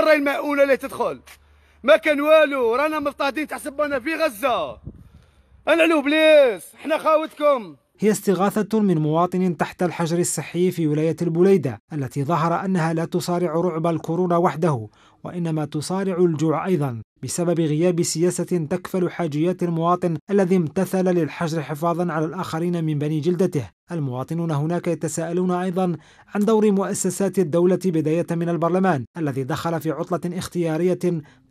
الراي المأونة اللي تدخل ما كان والو رانا مضطهدين تحسبونا في غزة انا لو بليس حنا خاوتكم هي استغاثة من مواطن تحت الحجر الصحي في ولاية البليدة التي ظهر أنها لا تصارع رعب الكورونا وحده وإنما تصارع الجوع أيضا بسبب غياب سياسة تكفل حاجيات المواطن الذي امتثل للحجر حفاظا على الآخرين من بني جلدته المواطنون هناك يتساءلون أيضا عن دور مؤسسات الدولة بداية من البرلمان الذي دخل في عطلة اختيارية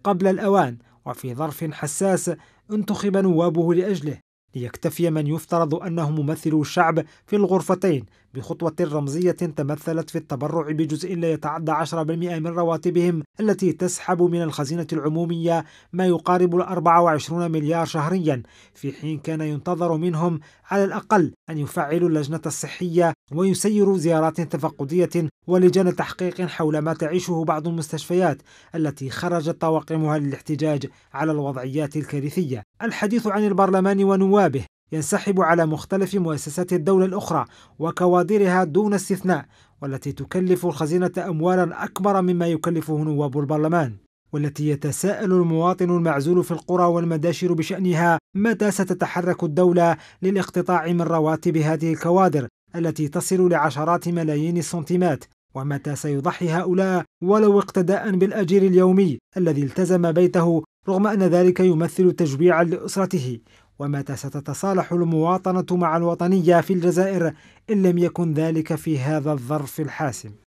قبل الأوان وفي ظرف حساس انتخب نوابه لأجله ليكتفي من يفترض أنه ممثل الشعب في الغرفتين بخطوة رمزية تمثلت في التبرع بجزء لا يتعدى 10% من رواتبهم التي تسحب من الخزينة العمومية ما يقارب ال 24 مليار شهريا في حين كان ينتظر منهم على الأقل أن يفعلوا اللجنة الصحية ويسيروا زيارات تفقدية ولجان تحقيق حول ما تعيشه بعض المستشفيات التي خرجت طواقمها للاحتجاج على الوضعيات الكارثية الحديث عن البرلمان ونواب شبابه ينسحب على مختلف مؤسسات الدولة الأخرى وكوادرها دون استثناء والتي تكلف الخزينة أموالا أكبر مما يكلفه نواب البرلمان والتي يتساءل المواطن المعزول في القرى والمداشر بشأنها متى ستتحرك الدولة للاقتطاع من رواتب هذه الكوادر التي تصل لعشرات ملايين السنتيمات ومتى سيضحي هؤلاء ولو اقتداء بالأجير اليومي الذي التزم بيته رغم أن ذلك يمثل تجويعا لأسرته ومتى ستتصالح المواطنة مع الوطنية في الجزائر إن لم يكن ذلك في هذا الظرف الحاسم